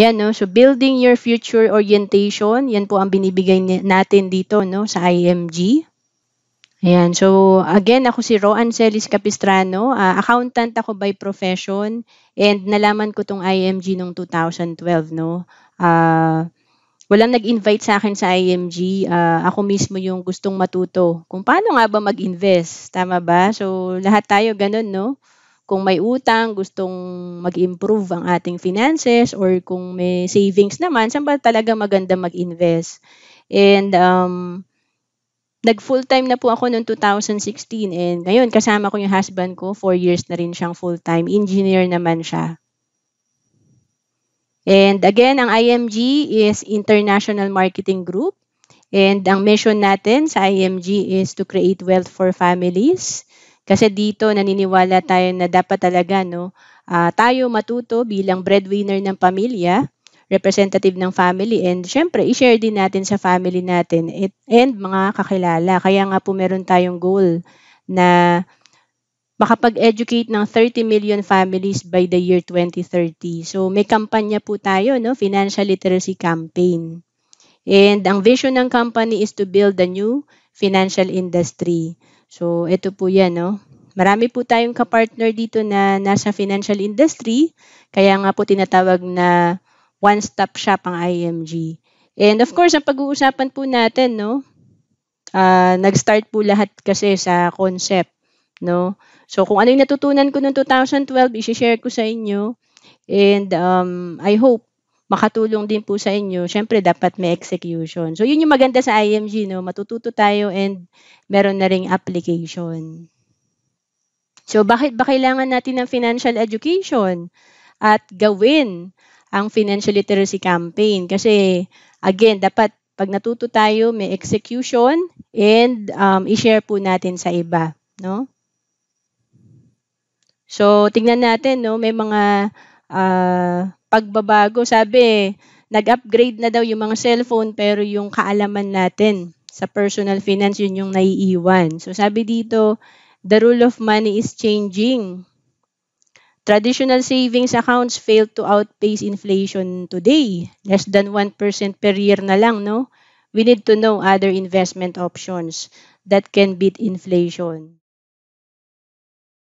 Yan, no? So, building your future orientation, yan po ang binibigay natin dito, no? Sa IMG. Ayan, so again, ako si Roan Celis Capistrano, uh, accountant ako by profession and nalaman ko tong IMG noong 2012, no? Uh, walang nag-invite sa akin sa IMG. Uh, ah, ako mismo yung gustong matuto kung paano nga ba mag-invest. Tama ba? So, lahat tayo ganun, no? kung may utang, gustong mag-improve ang ating finances or kung may savings naman, saan ba talaga maganda mag-invest? And um, nag full time na po ako noong 2016 and ngayon kasama ko yung husband ko, 4 years na rin siyang full time, engineer naman siya. And again, ang IMG is International Marketing Group. And ang mission natin sa IMG is to create wealth for families. Kasi dito naniniwala tayo na dapat talaga no, uh, tayo matuto bilang breadwinner ng pamilya, representative ng family and syempre i-share din natin sa family natin it, and mga kakilala. Kaya nga po meron tayong goal na makapag-educate ng 30 million families by the year 2030. So may kampanya po tayo, no? Financial Literacy Campaign. And ang vision ng company is to build a new financial industry. So, ito po yan, no? Marami po tayong kapartner dito na nasa financial industry, kaya nga po tinatawag na one-stop shop ang IMG. And of course, ang pag-uusapan po natin, no? Uh, nag-start po lahat kasi sa concept, no? So, kung ano yung natutunan ko noong 2012, isi-share ko sa inyo. And um, I hope makatulong din po sa inyo, syempre dapat may execution. So yun yung maganda sa IMG, no? matututo tayo and meron na ring application. So bakit ba kailangan natin ng financial education at gawin ang financial literacy campaign? Kasi again, dapat pag natuto tayo, may execution and um, i-share po natin sa iba. No? So tingnan natin, no? may mga uh, pagbabago. Sabi, nag-upgrade na daw yung mga cellphone pero yung kaalaman natin sa personal finance, yun yung naiiwan. So sabi dito, the rule of money is changing. Traditional savings accounts fail to outpace inflation today. Less than 1% per year na lang, no? We need to know other investment options that can beat inflation.